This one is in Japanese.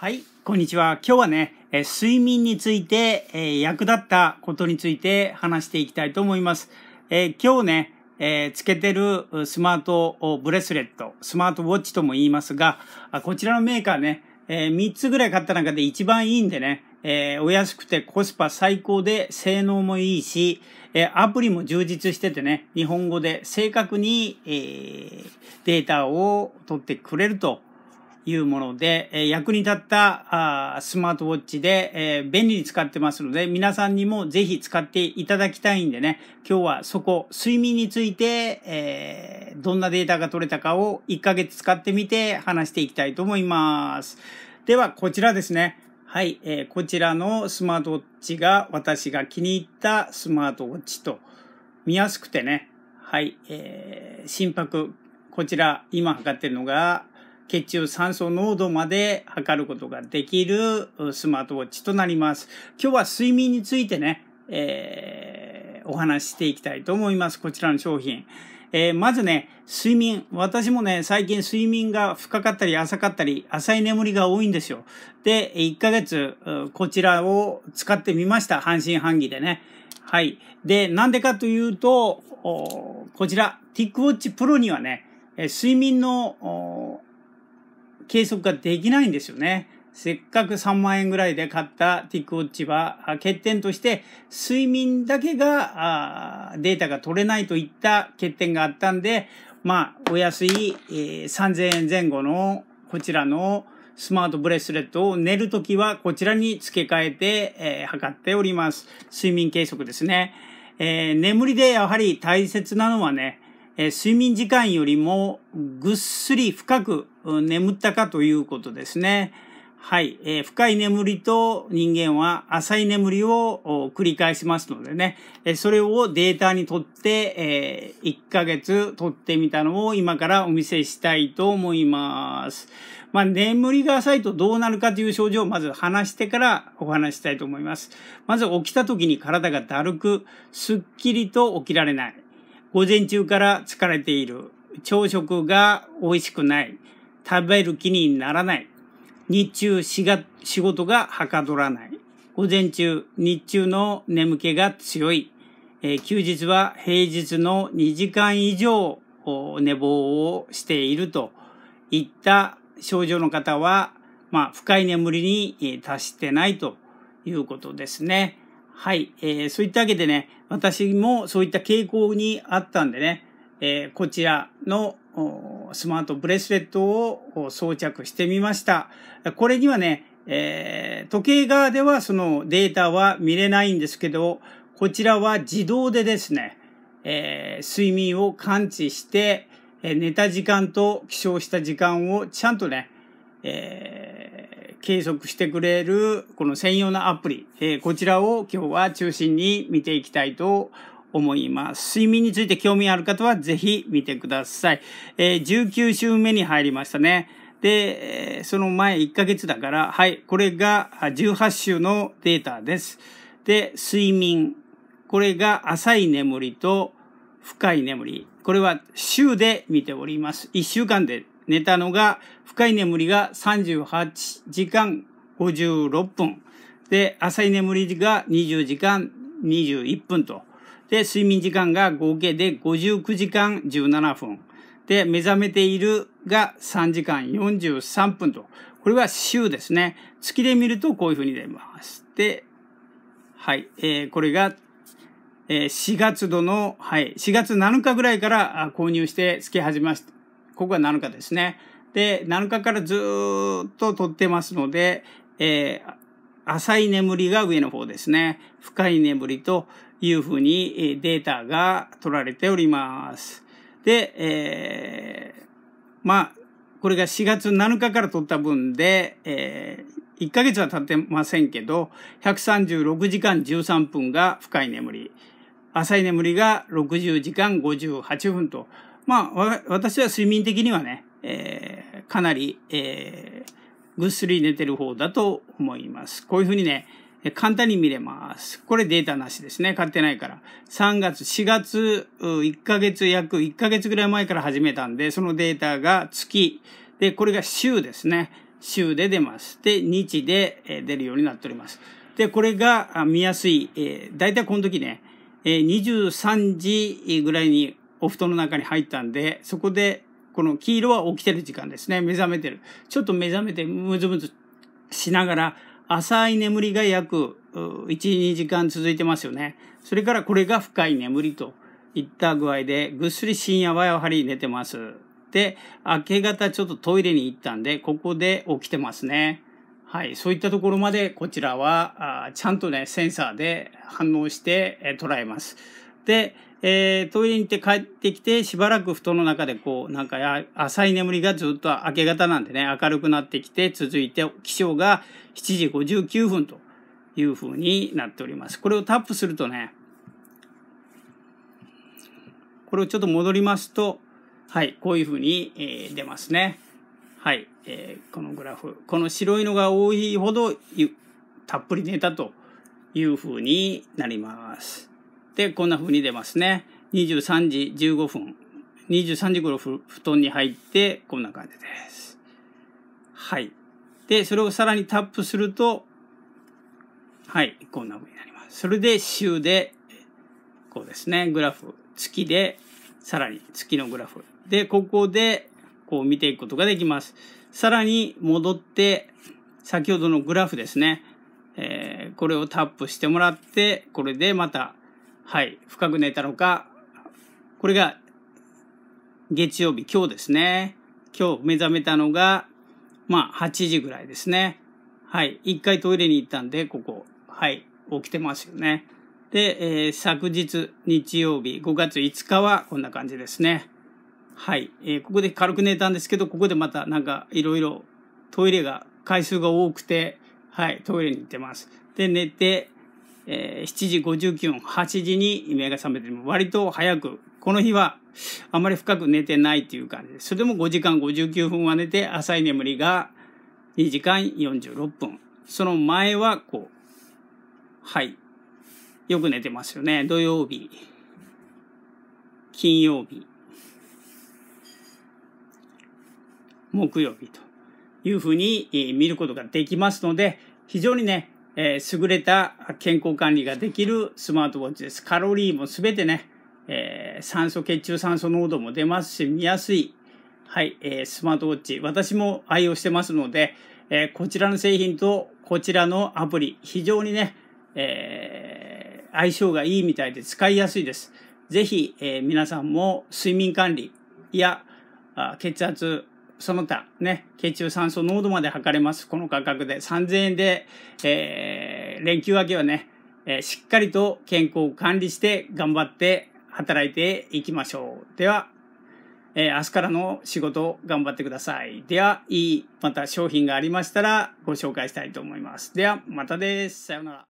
はい、こんにちは。今日はね、え睡眠について、え役立ったことについて話していきたいと思います。え今日ね、えつけてるスマートブレスレット、スマートウォッチとも言いますが、こちらのメーカーね、え3つぐらい買った中で一番いいんでね、えお安くてコスパ最高で性能もいいし、えアプリも充実しててね、日本語で正確に、えデータを取ってくれるというもので、え役に立ったあスマートウォッチで、え便利に使ってますので、皆さんにもぜひ使っていただきたいんでね、今日はそこ、睡眠について、えどんなデータが取れたかを1ヶ月使ってみて話していきたいと思います。では、こちらですね。はい、えー、こちらのスマートウォッチが私が気に入ったスマートウォッチと、見やすくてね、はい、えー、心拍、こちら今測ってるのが血中酸素濃度まで測ることができるスマートウォッチとなります。今日は睡眠についてね、えー、お話ししていきたいと思います。こちらの商品。えー、まずね、睡眠。私もね、最近睡眠が深かったり浅かったり、浅い眠りが多いんですよ。で、1ヶ月、こちらを使ってみました。半信半疑でね。はい。で、なんでかというと、こちら、t i ッ k w a t c h Pro にはね、睡眠の計測ができないんですよね。せっかく3万円ぐらいで買ったティックウォッチは、欠点として睡眠だけがデータが取れないといった欠点があったんで、まあ、お安い、えー、3000円前後のこちらのスマートブレスレットを寝るときはこちらに付け替えて、えー、測っております。睡眠計測ですね。えー、眠りでやはり大切なのはね、え睡眠時間よりもぐっすり深く眠ったかということですね。はい、えー、深い眠りと人間は浅い眠りを繰り返しますのでね、えそれをデータにとって、えー、1ヶ月とってみたのを今からお見せしたいと思います。まあ、眠りが浅いとどうなるかという症状をまず話してからお話したいと思います。まず起きた時に体がだるく、すっきりと起きられない。午前中から疲れている。朝食が美味しくない。食べる気にならない。日中しが仕事がはかどらない。午前中、日中の眠気が強い。えー、休日は平日の2時間以上寝坊をしているといった症状の方は、まあ、深い眠りに達してないということですね。はい、えー、そういったわけでね、私もそういった傾向にあったんでね、えー、こちらのスマートブレスレットを装着してみました。これにはね、えー、時計側ではそのデータは見れないんですけど、こちらは自動でですね、えー、睡眠を感知して、え寝た時間と起床した時間をちゃんとね、えー計測してくれるこの専用のアプリ、えー、こちらを今日は中心に見ていきたいと思います。睡眠について興味ある方はぜひ見てください。えー、19週目に入りましたね。で、その前1ヶ月だから、はい、これが18週のデータです。で、睡眠。これが浅い眠りと深い眠り。これは週で見ております。1週間で寝たのが、深い眠りが38時間56分。で、浅い眠りが20時間21分と。で、睡眠時間が合計で59時間17分。で、目覚めているが3時間43分と。これは週ですね。月で見るとこういうふうに出ます。で、はい。えー、これが、えー、4月度の、はい。4月7日ぐらいから購入して付け始めました。ここが7日ですね。で、7日からずっと撮ってますので、えー、浅い眠りが上の方ですね。深い眠りというふうにデータが取られております。で、えー、まあ、これが4月7日から撮った分で、えー、1ヶ月は経ってませんけど、136時間13分が深い眠り、浅い眠りが60時間58分とまあ、私は睡眠的にはね、えー、かなり、えー、ぐっすり寝てる方だと思います。こういうふうにね、簡単に見れます。これデータなしですね。買ってないから。3月、4月、1ヶ月、約1ヶ月ぐらい前から始めたんで、そのデータが月。で、これが週ですね。週で出ます。で、日で出るようになっております。で、これが見やすい。えー、だいたいこの時ね、えー、23時ぐらいにお布団の中に入ったんで、そこで、この黄色は起きてる時間ですね。目覚めてる。ちょっと目覚めてムズムズしながら、浅い眠りが約1、2時間続いてますよね。それからこれが深い眠りといった具合で、ぐっすり深夜はやはり寝てます。で、明け方ちょっとトイレに行ったんで、ここで起きてますね。はい、そういったところまでこちらはあちゃんとねセンサーで反応して、え捉えます。で、えー、トイレに行って帰ってきて、しばらく布団の中でこう、なんか浅い眠りがずっと明け方なんでね、明るくなってきて、続いて起床が7時59分という風になっております。これをタップするとね、これをちょっと戻りますと、はい、こういう風に、えー、出ますね。はい、えー、このグラフ。この白いのが多いほど、たっぷり寝たという風になります。で、こんな風に出ますね。23時15分。23時頃布団に入って、こんな感じです。はい。で、それをさらにタップすると、はい、こんな風になります。それで週で、こうですね、グラフ。月で、さらに月のグラフ。で、ここで、こう見ていくことができます。さらに戻って、先ほどのグラフですね。えー、これをタップしてもらって、これでまたはい、深く寝たのか、これが月曜日、今日ですね。今日目覚めたのが、まあ、8時ぐらいですね。はい、一回トイレに行ったんで、ここ、はい、起きてますよね。で、えー、昨日、日曜日、5月5日はこんな感じですね。はい、えー、ここで軽く寝たんですけど、ここでまたなんかいろいろトイレが回数が多くて、はい、トイレに行ってます。で、寝て、えー、7時59分、8時に目が覚めても割と早く、この日はあまり深く寝てないという感じです。それでも5時間59分は寝て、浅い眠りが2時間46分。その前はこう、はい。よく寝てますよね。土曜日、金曜日、木曜日というふうに見ることができますので、非常にね、えー、優れた健康管理ができるスマートウォッチです。カロリーもすべてね、えー、酸素、血中酸素濃度も出ますし、見やすい、はい、えー、スマートウォッチ。私も愛用してますので、えー、こちらの製品とこちらのアプリ、非常にね、えー、相性がいいみたいで使いやすいです。ぜひ、えー、皆さんも睡眠管理や血圧、その他、ね、血中酸素濃度まで測れます。この価格で3000円で、えー、連休明けはね、えー、しっかりと健康を管理して頑張って働いていきましょう。では、えー、明日からの仕事頑張ってください。では、いい、また商品がありましたらご紹介したいと思います。では、またです。さようなら。